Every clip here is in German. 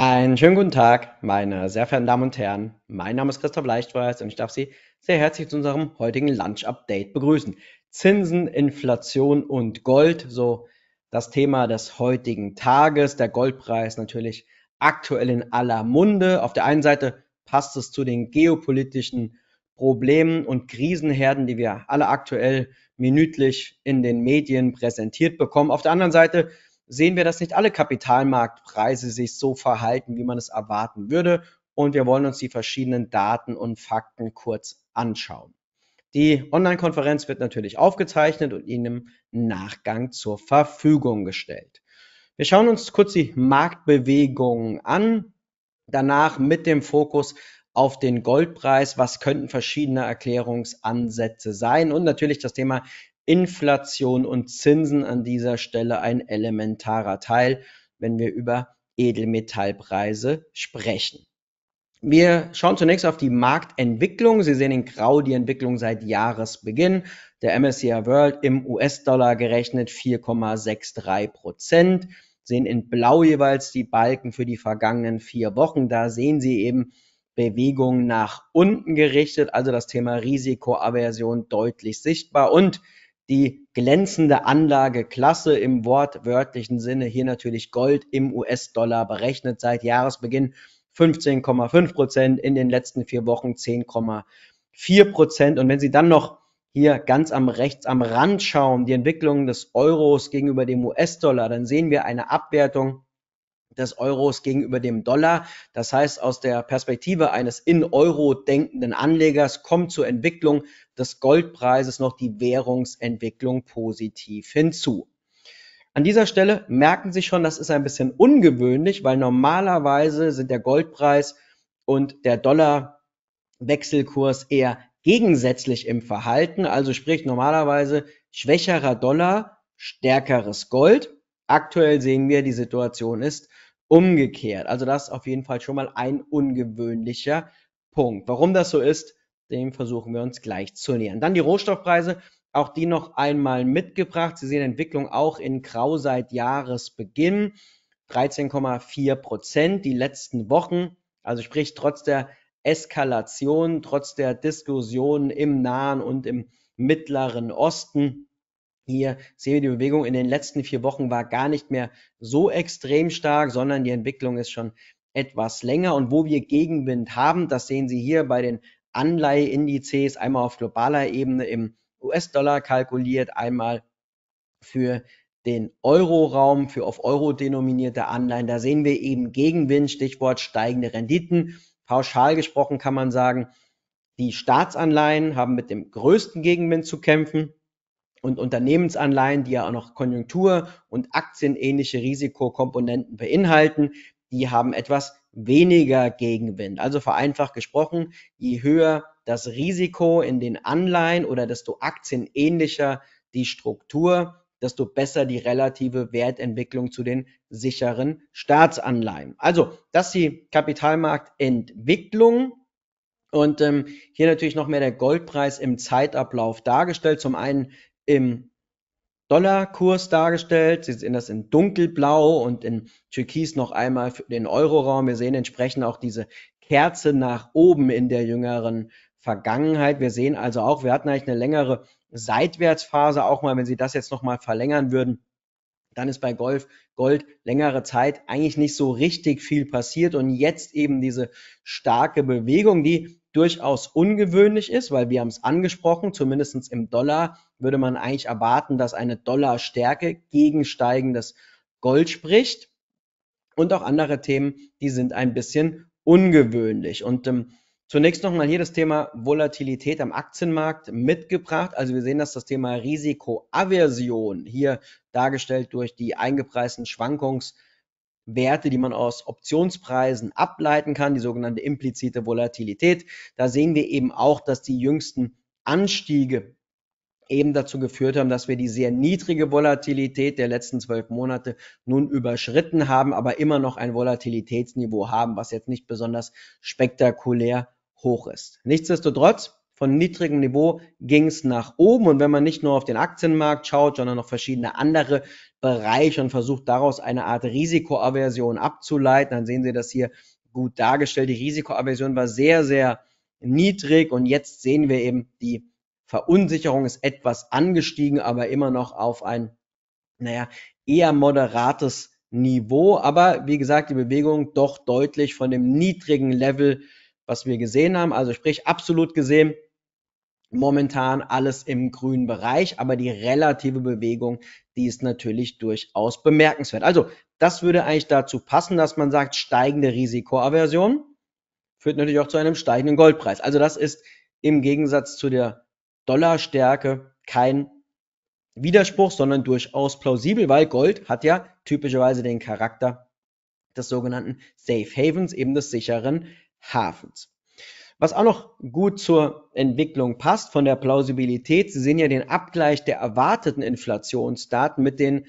Einen schönen guten Tag, meine sehr verehrten Damen und Herren. Mein Name ist Christoph Leichtweiß und ich darf Sie sehr herzlich zu unserem heutigen Lunch-Update begrüßen. Zinsen, Inflation und Gold, so das Thema des heutigen Tages. Der Goldpreis natürlich aktuell in aller Munde. Auf der einen Seite passt es zu den geopolitischen Problemen und Krisenherden, die wir alle aktuell minütlich in den Medien präsentiert bekommen. Auf der anderen Seite sehen wir, dass nicht alle Kapitalmarktpreise sich so verhalten, wie man es erwarten würde. Und wir wollen uns die verschiedenen Daten und Fakten kurz anschauen. Die Online-Konferenz wird natürlich aufgezeichnet und Ihnen im Nachgang zur Verfügung gestellt. Wir schauen uns kurz die Marktbewegungen an, danach mit dem Fokus auf den Goldpreis, was könnten verschiedene Erklärungsansätze sein und natürlich das Thema Inflation und Zinsen an dieser Stelle ein elementarer Teil, wenn wir über Edelmetallpreise sprechen. Wir schauen zunächst auf die Marktentwicklung. Sie sehen in Grau die Entwicklung seit Jahresbeginn. Der MSCI World im US-Dollar gerechnet 4,63 Prozent. Sehen in Blau jeweils die Balken für die vergangenen vier Wochen. Da sehen Sie eben Bewegungen nach unten gerichtet, also das Thema Risikoaversion deutlich sichtbar. Und die glänzende Anlageklasse im wortwörtlichen Sinne hier natürlich Gold im US-Dollar berechnet seit Jahresbeginn 15,5 Prozent, in den letzten vier Wochen 10,4 Prozent. Und wenn Sie dann noch hier ganz am rechts am Rand schauen, die Entwicklung des Euros gegenüber dem US-Dollar, dann sehen wir eine Abwertung des Euros gegenüber dem Dollar. Das heißt, aus der Perspektive eines in Euro denkenden Anlegers kommt zur Entwicklung des Goldpreises noch die Währungsentwicklung positiv hinzu. An dieser Stelle merken Sie schon, das ist ein bisschen ungewöhnlich, weil normalerweise sind der Goldpreis und der Dollarwechselkurs eher gegensätzlich im Verhalten. Also sprich normalerweise schwächerer Dollar, stärkeres Gold. Aktuell sehen wir, die Situation ist umgekehrt. Also das ist auf jeden Fall schon mal ein ungewöhnlicher Punkt. Warum das so ist, dem versuchen wir uns gleich zu nähern. Dann die Rohstoffpreise, auch die noch einmal mitgebracht. Sie sehen Entwicklung auch in Grau seit Jahresbeginn. 13,4 Prozent die letzten Wochen. Also sprich, trotz der Eskalation, trotz der Diskussion im Nahen und im Mittleren Osten. Hier sehen wir die Bewegung in den letzten vier Wochen war gar nicht mehr so extrem stark, sondern die Entwicklung ist schon etwas länger. Und wo wir Gegenwind haben, das sehen Sie hier bei den Anleiheindizes, einmal auf globaler Ebene im US-Dollar kalkuliert, einmal für den Euro-Raum, für auf Euro denominierte Anleihen. Da sehen wir eben Gegenwind, Stichwort steigende Renditen. Pauschal gesprochen kann man sagen, die Staatsanleihen haben mit dem größten Gegenwind zu kämpfen und Unternehmensanleihen, die ja auch noch Konjunktur- und aktienähnliche Risikokomponenten beinhalten, die haben etwas weniger Gegenwind. Also vereinfacht gesprochen, je höher das Risiko in den Anleihen oder desto aktienähnlicher die Struktur, desto besser die relative Wertentwicklung zu den sicheren Staatsanleihen. Also das ist die Kapitalmarktentwicklung. Und ähm, hier natürlich noch mehr der Goldpreis im Zeitablauf dargestellt. Zum einen im Dollarkurs dargestellt. Sie sehen das in dunkelblau und in türkis noch einmal für den Euroraum. Wir sehen entsprechend auch diese Kerze nach oben in der jüngeren Vergangenheit. Wir sehen also auch, wir hatten eigentlich eine längere Seitwärtsphase auch mal, wenn Sie das jetzt noch mal verlängern würden, dann ist bei Golf, Gold längere Zeit eigentlich nicht so richtig viel passiert und jetzt eben diese starke Bewegung, die durchaus ungewöhnlich ist, weil wir haben es angesprochen, zumindest im Dollar würde man eigentlich erwarten, dass eine Dollarstärke gegen steigendes Gold spricht. Und auch andere Themen, die sind ein bisschen ungewöhnlich. Und ähm, zunächst nochmal hier das Thema Volatilität am Aktienmarkt mitgebracht. Also wir sehen, dass das Thema Risikoaversion hier dargestellt durch die eingepreisten Schwankungs- Werte, die man aus Optionspreisen ableiten kann, die sogenannte implizite Volatilität. Da sehen wir eben auch, dass die jüngsten Anstiege eben dazu geführt haben, dass wir die sehr niedrige Volatilität der letzten zwölf Monate nun überschritten haben, aber immer noch ein Volatilitätsniveau haben, was jetzt nicht besonders spektakulär hoch ist. Nichtsdestotrotz von niedrigem Niveau ging es nach oben. Und wenn man nicht nur auf den Aktienmarkt schaut, sondern noch verschiedene andere Bereiche und versucht daraus eine Art Risikoaversion abzuleiten, dann sehen Sie das hier gut dargestellt. Die Risikoaversion war sehr, sehr niedrig und jetzt sehen wir eben, die Verunsicherung ist etwas angestiegen, aber immer noch auf ein, naja, eher moderates Niveau. Aber wie gesagt, die Bewegung doch deutlich von dem niedrigen Level, was wir gesehen haben. Also sprich, absolut gesehen momentan alles im grünen Bereich, aber die relative Bewegung, die ist natürlich durchaus bemerkenswert. Also, das würde eigentlich dazu passen, dass man sagt, steigende Risikoaversion führt natürlich auch zu einem steigenden Goldpreis. Also, das ist im Gegensatz zu der Dollarstärke kein Widerspruch, sondern durchaus plausibel, weil Gold hat ja typischerweise den Charakter des sogenannten Safe Havens, eben des sicheren Hafens. Was auch noch gut zur Entwicklung passt von der Plausibilität, Sie sehen ja den Abgleich der erwarteten Inflationsdaten mit den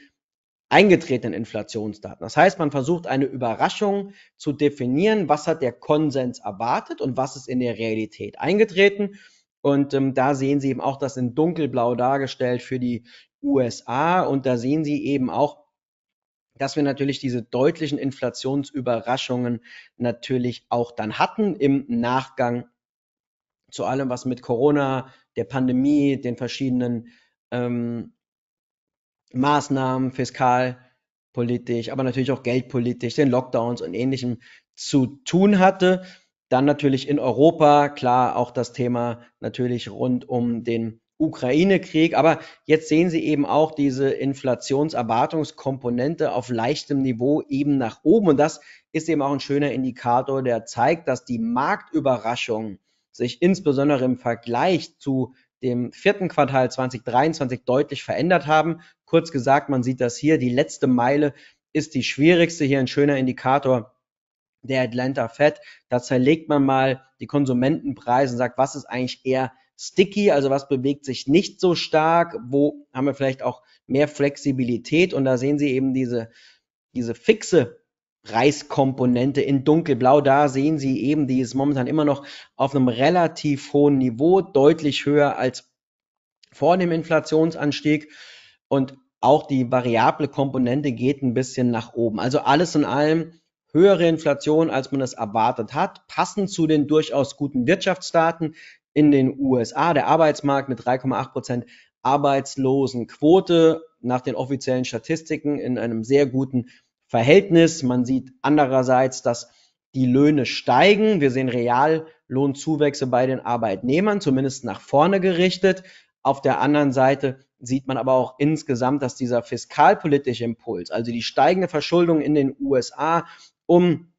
eingetretenen Inflationsdaten. Das heißt, man versucht eine Überraschung zu definieren, was hat der Konsens erwartet und was ist in der Realität eingetreten. Und ähm, da sehen Sie eben auch das in dunkelblau dargestellt für die USA und da sehen Sie eben auch dass wir natürlich diese deutlichen Inflationsüberraschungen natürlich auch dann hatten im Nachgang zu allem, was mit Corona, der Pandemie, den verschiedenen ähm, Maßnahmen fiskalpolitisch, aber natürlich auch geldpolitisch, den Lockdowns und ähnlichem zu tun hatte. Dann natürlich in Europa, klar, auch das Thema natürlich rund um den Ukraine-Krieg, aber jetzt sehen Sie eben auch diese Inflationserwartungskomponente auf leichtem Niveau eben nach oben. Und das ist eben auch ein schöner Indikator, der zeigt, dass die Marktüberraschung sich insbesondere im Vergleich zu dem vierten Quartal 2023 deutlich verändert haben. Kurz gesagt, man sieht das hier, die letzte Meile ist die schwierigste, hier ein schöner Indikator der Atlanta Fed. Da zerlegt man mal die Konsumentenpreise und sagt, was ist eigentlich eher sticky, also was bewegt sich nicht so stark, wo haben wir vielleicht auch mehr Flexibilität und da sehen Sie eben diese, diese fixe Preiskomponente in dunkelblau. Da sehen Sie eben, die ist momentan immer noch auf einem relativ hohen Niveau, deutlich höher als vor dem Inflationsanstieg und auch die variable Komponente geht ein bisschen nach oben. Also alles in allem höhere Inflation, als man es erwartet hat, passend zu den durchaus guten Wirtschaftsdaten, in den USA der Arbeitsmarkt mit 3,8 Prozent Arbeitslosenquote nach den offiziellen Statistiken in einem sehr guten Verhältnis. Man sieht andererseits, dass die Löhne steigen. Wir sehen Reallohnzuwächse bei den Arbeitnehmern, zumindest nach vorne gerichtet. Auf der anderen Seite sieht man aber auch insgesamt, dass dieser fiskalpolitische Impuls, also die steigende Verschuldung in den USA, um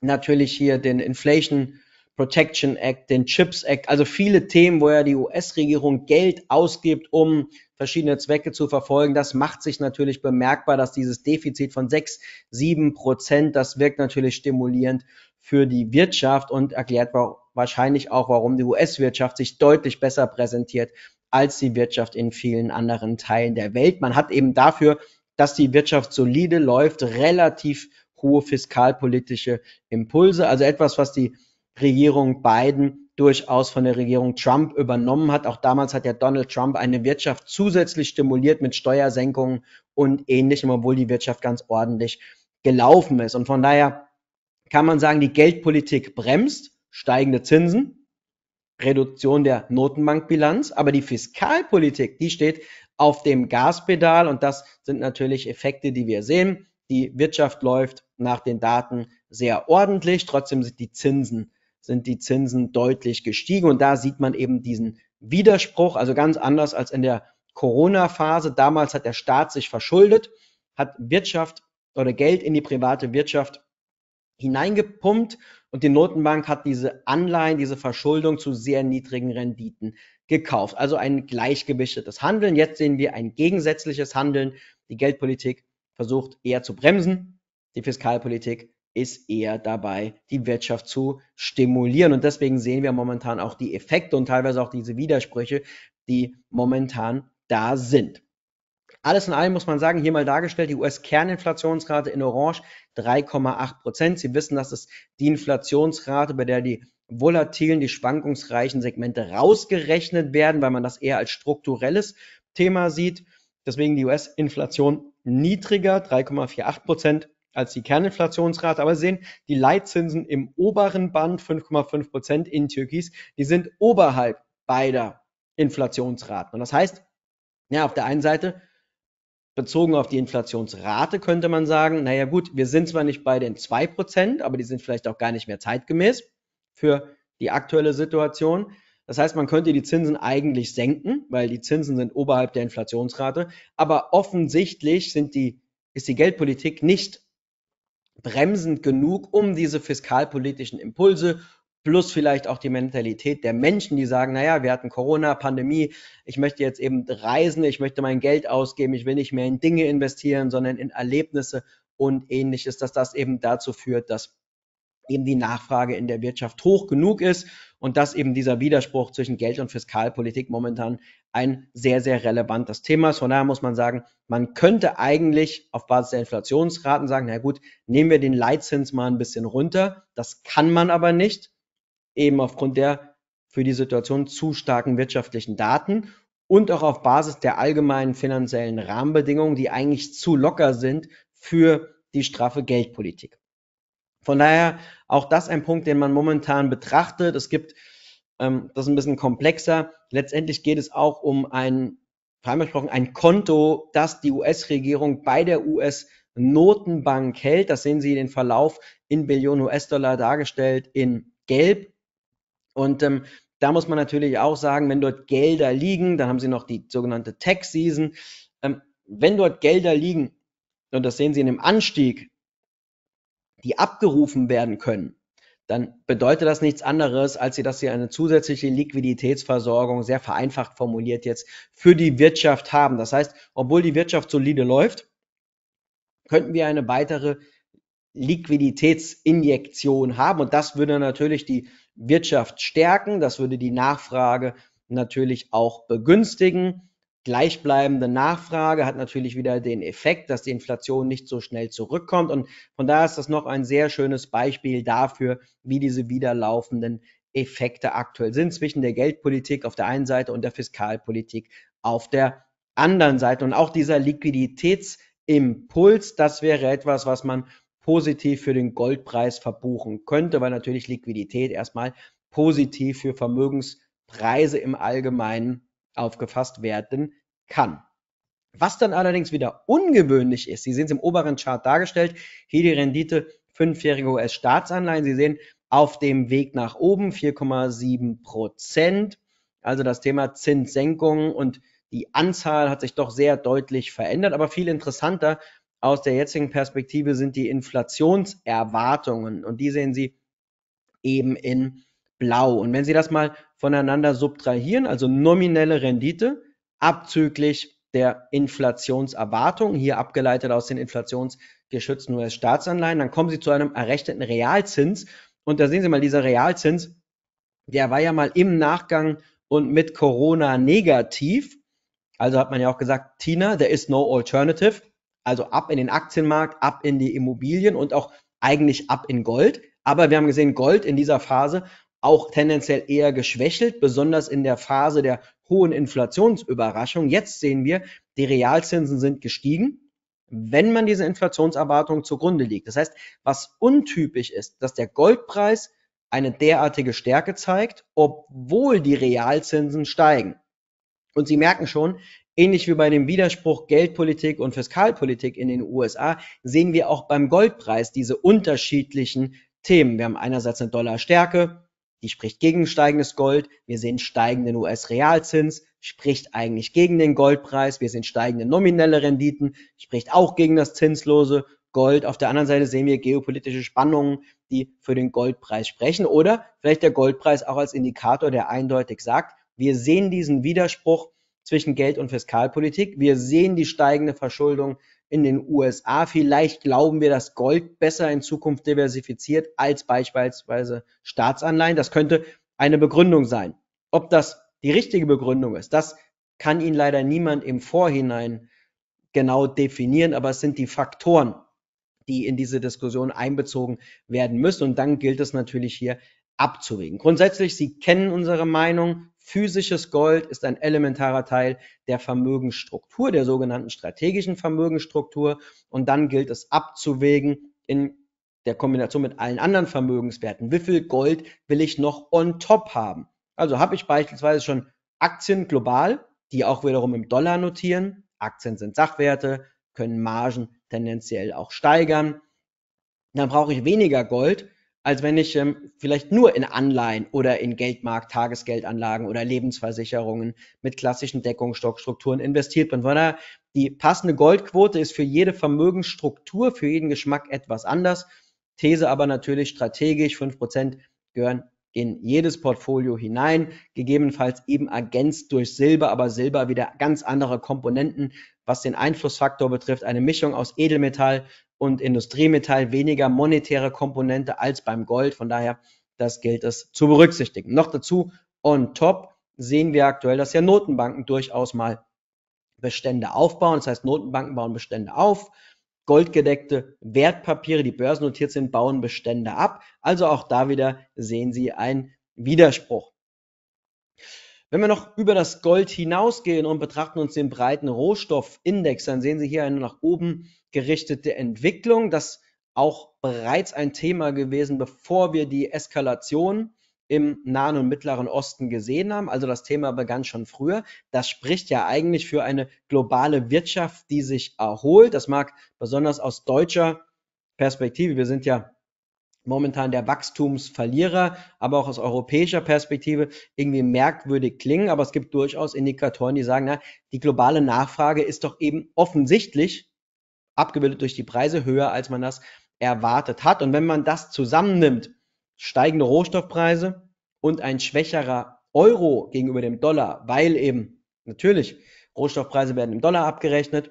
natürlich hier den Inflation Protection Act, den Chips Act, also viele Themen, wo ja die US-Regierung Geld ausgibt, um verschiedene Zwecke zu verfolgen. Das macht sich natürlich bemerkbar, dass dieses Defizit von sechs, sieben Prozent, das wirkt natürlich stimulierend für die Wirtschaft und erklärt wahrscheinlich auch, warum die US-Wirtschaft sich deutlich besser präsentiert als die Wirtschaft in vielen anderen Teilen der Welt. Man hat eben dafür, dass die Wirtschaft solide läuft, relativ hohe fiskalpolitische Impulse, also etwas, was die Regierung Biden durchaus von der Regierung Trump übernommen hat. Auch damals hat ja Donald Trump eine Wirtschaft zusätzlich stimuliert mit Steuersenkungen und ähnlichem, obwohl die Wirtschaft ganz ordentlich gelaufen ist. Und von daher kann man sagen, die Geldpolitik bremst steigende Zinsen, Reduktion der Notenbankbilanz, aber die Fiskalpolitik, die steht auf dem Gaspedal und das sind natürlich Effekte, die wir sehen. Die Wirtschaft läuft nach den Daten sehr ordentlich, trotzdem sind die Zinsen sind die Zinsen deutlich gestiegen. Und da sieht man eben diesen Widerspruch, also ganz anders als in der Corona-Phase. Damals hat der Staat sich verschuldet, hat Wirtschaft oder Geld in die private Wirtschaft hineingepumpt und die Notenbank hat diese Anleihen, diese Verschuldung zu sehr niedrigen Renditen gekauft. Also ein gleichgewichtetes Handeln. Jetzt sehen wir ein gegensätzliches Handeln. Die Geldpolitik versucht eher zu bremsen, die Fiskalpolitik ist eher dabei, die Wirtschaft zu stimulieren. Und deswegen sehen wir momentan auch die Effekte und teilweise auch diese Widersprüche, die momentan da sind. Alles in allem muss man sagen, hier mal dargestellt, die US-Kerninflationsrate in Orange 3,8 Prozent. Sie wissen, das ist die Inflationsrate, bei der die volatilen, die schwankungsreichen Segmente rausgerechnet werden, weil man das eher als strukturelles Thema sieht. Deswegen die US-Inflation niedriger, 3,48 Prozent als die Kerninflationsrate. Aber Sie sehen, die Leitzinsen im oberen Band 5,5 Prozent in Türkis, die sind oberhalb beider Inflationsraten. Und das heißt, ja, auf der einen Seite bezogen auf die Inflationsrate könnte man sagen, naja gut, wir sind zwar nicht bei den 2%, aber die sind vielleicht auch gar nicht mehr zeitgemäß für die aktuelle Situation. Das heißt, man könnte die Zinsen eigentlich senken, weil die Zinsen sind oberhalb der Inflationsrate, aber offensichtlich sind die, ist die Geldpolitik nicht bremsend genug, um diese fiskalpolitischen Impulse plus vielleicht auch die Mentalität der Menschen, die sagen, naja, wir hatten Corona, Pandemie, ich möchte jetzt eben reisen, ich möchte mein Geld ausgeben, ich will nicht mehr in Dinge investieren, sondern in Erlebnisse und ähnliches, dass das eben dazu führt, dass eben die Nachfrage in der Wirtschaft hoch genug ist und dass eben dieser Widerspruch zwischen Geld- und Fiskalpolitik momentan ein sehr, sehr relevantes Thema ist. Von daher muss man sagen, man könnte eigentlich auf Basis der Inflationsraten sagen, na gut, nehmen wir den Leitzins mal ein bisschen runter. Das kann man aber nicht, eben aufgrund der für die Situation zu starken wirtschaftlichen Daten und auch auf Basis der allgemeinen finanziellen Rahmenbedingungen, die eigentlich zu locker sind für die straffe Geldpolitik. Von daher auch das ein Punkt, den man momentan betrachtet. Es gibt ähm, das ist ein bisschen komplexer. Letztendlich geht es auch um ein, vor allem gesprochen, ein Konto, das die US-Regierung bei der US-Notenbank hält. Das sehen Sie den Verlauf in Billionen US-Dollar dargestellt in Gelb. Und ähm, da muss man natürlich auch sagen, wenn dort Gelder liegen, dann haben Sie noch die sogenannte Tax Season. Ähm, wenn dort Gelder liegen, und das sehen Sie in dem Anstieg die abgerufen werden können, dann bedeutet das nichts anderes, als dass sie eine zusätzliche Liquiditätsversorgung, sehr vereinfacht formuliert jetzt, für die Wirtschaft haben. Das heißt, obwohl die Wirtschaft solide läuft, könnten wir eine weitere Liquiditätsinjektion haben. Und das würde natürlich die Wirtschaft stärken, das würde die Nachfrage natürlich auch begünstigen gleichbleibende Nachfrage hat natürlich wieder den Effekt, dass die Inflation nicht so schnell zurückkommt. Und von daher ist das noch ein sehr schönes Beispiel dafür, wie diese wiederlaufenden Effekte aktuell sind zwischen der Geldpolitik auf der einen Seite und der Fiskalpolitik auf der anderen Seite. Und auch dieser Liquiditätsimpuls, das wäre etwas, was man positiv für den Goldpreis verbuchen könnte, weil natürlich Liquidität erstmal positiv für Vermögenspreise im Allgemeinen aufgefasst werden kann. Was dann allerdings wieder ungewöhnlich ist, Sie sehen es im oberen Chart dargestellt, hier die Rendite fünfjährige US-Staatsanleihen. Sie sehen auf dem Weg nach oben 4,7 Prozent. Also das Thema Zinssenkungen und die Anzahl hat sich doch sehr deutlich verändert. Aber viel interessanter aus der jetzigen Perspektive sind die Inflationserwartungen und die sehen Sie eben in Blau. Und wenn Sie das mal voneinander subtrahieren, also nominelle Rendite abzüglich der Inflationserwartung, hier abgeleitet aus den inflationsgeschützten US-Staatsanleihen, dann kommen Sie zu einem errechneten Realzins. Und da sehen Sie mal, dieser Realzins, der war ja mal im Nachgang und mit Corona negativ. Also hat man ja auch gesagt, Tina, there is no alternative. Also ab in den Aktienmarkt, ab in die Immobilien und auch eigentlich ab in Gold. Aber wir haben gesehen, Gold in dieser Phase auch tendenziell eher geschwächelt, besonders in der Phase der hohen Inflationsüberraschung. Jetzt sehen wir, die Realzinsen sind gestiegen, wenn man diese Inflationserwartung zugrunde liegt. Das heißt, was untypisch ist, dass der Goldpreis eine derartige Stärke zeigt, obwohl die Realzinsen steigen. Und Sie merken schon, ähnlich wie bei dem Widerspruch Geldpolitik und Fiskalpolitik in den USA, sehen wir auch beim Goldpreis diese unterschiedlichen Themen. Wir haben einerseits eine Dollarstärke, die spricht gegen steigendes Gold. Wir sehen steigenden US-Realzins, spricht eigentlich gegen den Goldpreis. Wir sehen steigende nominelle Renditen, spricht auch gegen das zinslose Gold. Auf der anderen Seite sehen wir geopolitische Spannungen, die für den Goldpreis sprechen oder vielleicht der Goldpreis auch als Indikator, der eindeutig sagt, wir sehen diesen Widerspruch zwischen Geld- und Fiskalpolitik. Wir sehen die steigende Verschuldung in den USA. Vielleicht glauben wir, dass Gold besser in Zukunft diversifiziert als beispielsweise Staatsanleihen. Das könnte eine Begründung sein. Ob das die richtige Begründung ist, das kann Ihnen leider niemand im Vorhinein genau definieren, aber es sind die Faktoren, die in diese Diskussion einbezogen werden müssen. Und dann gilt es natürlich hier abzuwägen. Grundsätzlich, Sie kennen unsere Meinung. Physisches Gold ist ein elementarer Teil der Vermögensstruktur, der sogenannten strategischen Vermögensstruktur. Und dann gilt es abzuwägen in der Kombination mit allen anderen Vermögenswerten. Wie viel Gold will ich noch on top haben? Also habe ich beispielsweise schon Aktien global, die auch wiederum im Dollar notieren. Aktien sind Sachwerte, können Margen tendenziell auch steigern. Dann brauche ich weniger Gold, als wenn ich ähm, vielleicht nur in Anleihen oder in Geldmarkt, Tagesgeldanlagen oder Lebensversicherungen mit klassischen Deckungsstockstrukturen investiert bin. Von die passende Goldquote ist für jede Vermögensstruktur, für jeden Geschmack etwas anders. These aber natürlich strategisch, 5% gehören in jedes Portfolio hinein, gegebenenfalls eben ergänzt durch Silber, aber Silber wieder ganz andere Komponenten, was den Einflussfaktor betrifft, eine Mischung aus Edelmetall und Industriemetall weniger monetäre Komponente als beim Gold. Von daher, das gilt es zu berücksichtigen. Noch dazu, on top sehen wir aktuell, dass ja Notenbanken durchaus mal Bestände aufbauen. Das heißt, Notenbanken bauen Bestände auf. Goldgedeckte Wertpapiere, die börsennotiert sind, bauen Bestände ab. Also auch da wieder sehen Sie einen Widerspruch. Wenn wir noch über das Gold hinausgehen und betrachten uns den breiten Rohstoffindex, dann sehen Sie hier eine nach oben gerichtete Entwicklung. Das auch bereits ein Thema gewesen, bevor wir die Eskalation im Nahen und Mittleren Osten gesehen haben. Also das Thema begann schon früher. Das spricht ja eigentlich für eine globale Wirtschaft, die sich erholt. Das mag besonders aus deutscher Perspektive, wir sind ja momentan der Wachstumsverlierer, aber auch aus europäischer Perspektive irgendwie merkwürdig klingen. Aber es gibt durchaus Indikatoren, die sagen, na, die globale Nachfrage ist doch eben offensichtlich, abgebildet durch die Preise, höher, als man das erwartet hat. Und wenn man das zusammennimmt, steigende Rohstoffpreise und ein schwächerer Euro gegenüber dem Dollar, weil eben natürlich Rohstoffpreise werden im Dollar abgerechnet,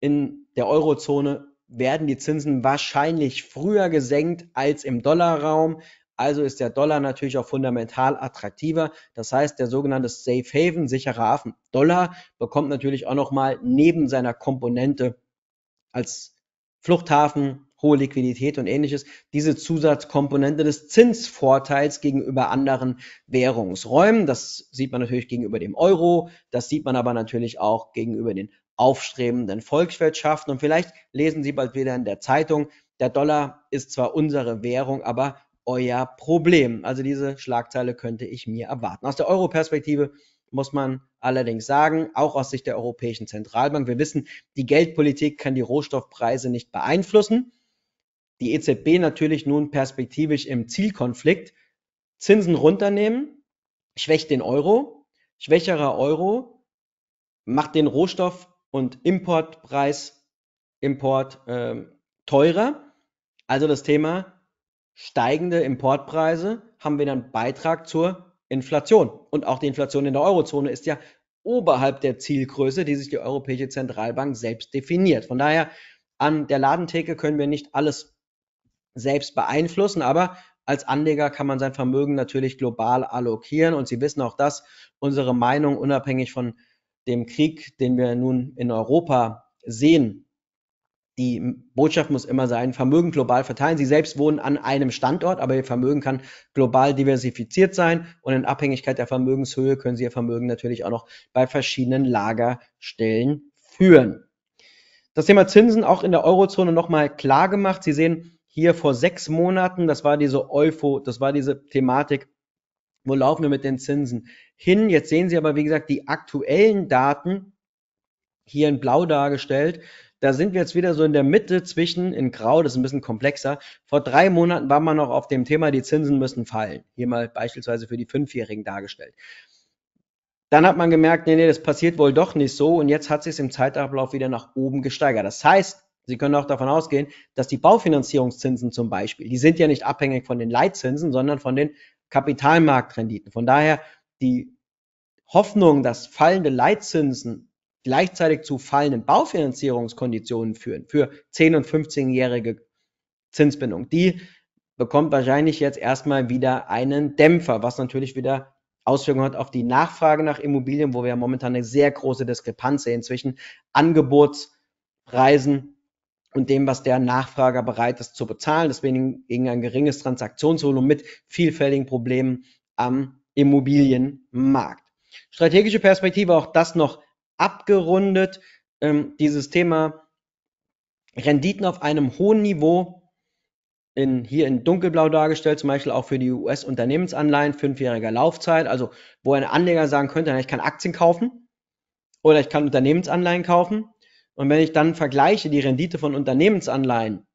in der Eurozone werden die Zinsen wahrscheinlich früher gesenkt als im Dollarraum. Also ist der Dollar natürlich auch fundamental attraktiver. Das heißt, der sogenannte Safe Haven, sicherer Hafen Dollar, bekommt natürlich auch nochmal neben seiner Komponente als Fluchthafen, hohe Liquidität und ähnliches, diese Zusatzkomponente des Zinsvorteils gegenüber anderen Währungsräumen. Das sieht man natürlich gegenüber dem Euro, das sieht man aber natürlich auch gegenüber den aufstrebenden Volkswirtschaften. Und vielleicht lesen Sie bald wieder in der Zeitung, der Dollar ist zwar unsere Währung, aber euer Problem. Also diese Schlagzeile könnte ich mir erwarten. Aus der Euro-Perspektive muss man allerdings sagen, auch aus Sicht der Europäischen Zentralbank, wir wissen, die Geldpolitik kann die Rohstoffpreise nicht beeinflussen. Die EZB natürlich nun perspektivisch im Zielkonflikt. Zinsen runternehmen, schwächt den Euro, schwächerer Euro, macht den Rohstoff und Importpreis, Import äh, teurer. Also das Thema steigende Importpreise haben wir dann Beitrag zur Inflation. Und auch die Inflation in der Eurozone ist ja oberhalb der Zielgröße, die sich die Europäische Zentralbank selbst definiert. Von daher, an der Ladentheke können wir nicht alles selbst beeinflussen, aber als Anleger kann man sein Vermögen natürlich global allokieren. Und Sie wissen auch dass unsere Meinung unabhängig von dem Krieg, den wir nun in Europa sehen. Die Botschaft muss immer sein, Vermögen global verteilen. Sie selbst wohnen an einem Standort, aber Ihr Vermögen kann global diversifiziert sein und in Abhängigkeit der Vermögenshöhe können Sie Ihr Vermögen natürlich auch noch bei verschiedenen Lagerstellen führen. Das Thema Zinsen auch in der Eurozone nochmal klar gemacht. Sie sehen hier vor sechs Monaten, das war diese Eufo, das war diese Thematik wo laufen wir mit den Zinsen hin. Jetzt sehen Sie aber, wie gesagt, die aktuellen Daten hier in blau dargestellt. Da sind wir jetzt wieder so in der Mitte zwischen, in grau, das ist ein bisschen komplexer. Vor drei Monaten war man noch auf dem Thema, die Zinsen müssen fallen. Hier mal beispielsweise für die Fünfjährigen dargestellt. Dann hat man gemerkt, nee, nee, das passiert wohl doch nicht so. Und jetzt hat sich es im Zeitablauf wieder nach oben gesteigert. Das heißt, Sie können auch davon ausgehen, dass die Baufinanzierungszinsen zum Beispiel, die sind ja nicht abhängig von den Leitzinsen, sondern von den Kapitalmarktrenditen. Von daher die Hoffnung, dass fallende Leitzinsen gleichzeitig zu fallenden Baufinanzierungskonditionen führen für 10- und 15-jährige Zinsbindung, die bekommt wahrscheinlich jetzt erstmal wieder einen Dämpfer, was natürlich wieder Auswirkungen hat auf die Nachfrage nach Immobilien, wo wir ja momentan eine sehr große Diskrepanz sehen zwischen Angebotspreisen und dem, was der Nachfrager bereit ist zu bezahlen. Deswegen gegen ein geringes Transaktionsvolumen mit vielfältigen Problemen am Immobilienmarkt. Strategische Perspektive, auch das noch abgerundet. Ähm, dieses Thema Renditen auf einem hohen Niveau, in, hier in dunkelblau dargestellt, zum Beispiel auch für die US-Unternehmensanleihen, fünfjähriger Laufzeit, also wo ein Anleger sagen könnte, ich kann Aktien kaufen oder ich kann Unternehmensanleihen kaufen und wenn ich dann vergleiche die Rendite von Unternehmensanleihen,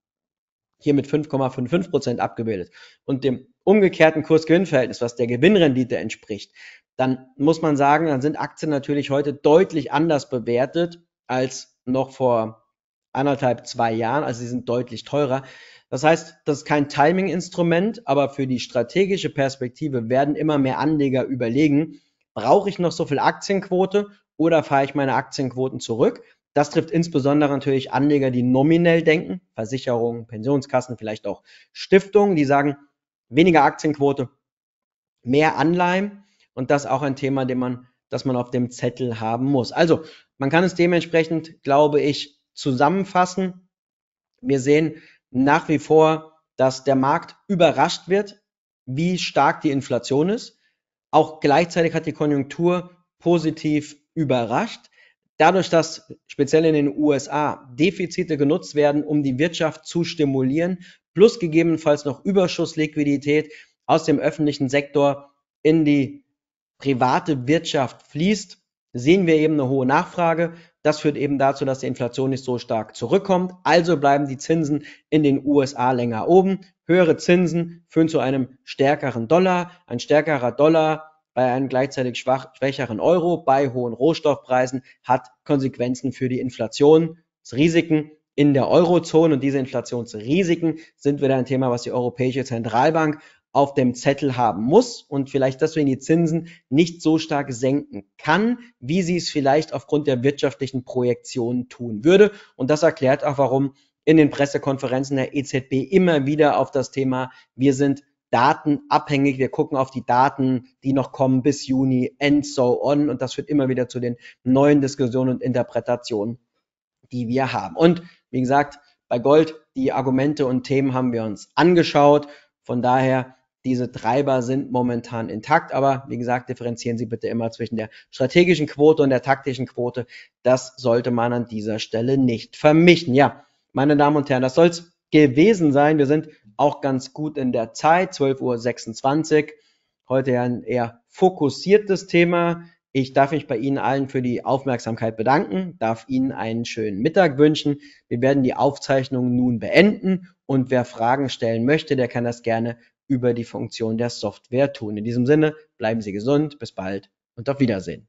hier mit 5,55 Prozent abgebildet, und dem umgekehrten Kursgewinnverhältnis, was der Gewinnrendite entspricht, dann muss man sagen, dann sind Aktien natürlich heute deutlich anders bewertet als noch vor anderthalb, zwei Jahren. Also sie sind deutlich teurer. Das heißt, das ist kein Timing-Instrument, aber für die strategische Perspektive werden immer mehr Anleger überlegen, brauche ich noch so viel Aktienquote oder fahre ich meine Aktienquoten zurück? Das trifft insbesondere natürlich Anleger, die nominell denken, Versicherungen, Pensionskassen, vielleicht auch Stiftungen, die sagen, weniger Aktienquote, mehr Anleihen und das auch ein Thema, den man, das man auf dem Zettel haben muss. Also, man kann es dementsprechend, glaube ich, zusammenfassen. Wir sehen nach wie vor, dass der Markt überrascht wird, wie stark die Inflation ist. Auch gleichzeitig hat die Konjunktur positiv überrascht. Dadurch, dass speziell in den USA Defizite genutzt werden, um die Wirtschaft zu stimulieren, plus gegebenenfalls noch Überschussliquidität aus dem öffentlichen Sektor in die private Wirtschaft fließt, sehen wir eben eine hohe Nachfrage. Das führt eben dazu, dass die Inflation nicht so stark zurückkommt. Also bleiben die Zinsen in den USA länger oben. Höhere Zinsen führen zu einem stärkeren Dollar. Ein stärkerer Dollar bei einem gleichzeitig schwach, schwächeren Euro, bei hohen Rohstoffpreisen hat Konsequenzen für die Inflationsrisiken in der Eurozone. Und diese Inflationsrisiken sind wieder ein Thema, was die Europäische Zentralbank auf dem Zettel haben muss und vielleicht deswegen die Zinsen nicht so stark senken kann, wie sie es vielleicht aufgrund der wirtschaftlichen Projektionen tun würde. Und das erklärt auch, warum in den Pressekonferenzen der EZB immer wieder auf das Thema, wir sind datenabhängig. Wir gucken auf die Daten, die noch kommen bis Juni and so on. Und das führt immer wieder zu den neuen Diskussionen und Interpretationen, die wir haben. Und wie gesagt, bei Gold, die Argumente und Themen haben wir uns angeschaut. Von daher, diese Treiber sind momentan intakt. Aber wie gesagt, differenzieren Sie bitte immer zwischen der strategischen Quote und der taktischen Quote. Das sollte man an dieser Stelle nicht vermischen. Ja, meine Damen und Herren, das soll's gewesen sein. Wir sind auch ganz gut in der Zeit, 12.26 Uhr. Heute ein eher fokussiertes Thema. Ich darf mich bei Ihnen allen für die Aufmerksamkeit bedanken, darf Ihnen einen schönen Mittag wünschen. Wir werden die Aufzeichnung nun beenden und wer Fragen stellen möchte, der kann das gerne über die Funktion der Software tun. In diesem Sinne, bleiben Sie gesund, bis bald und auf Wiedersehen.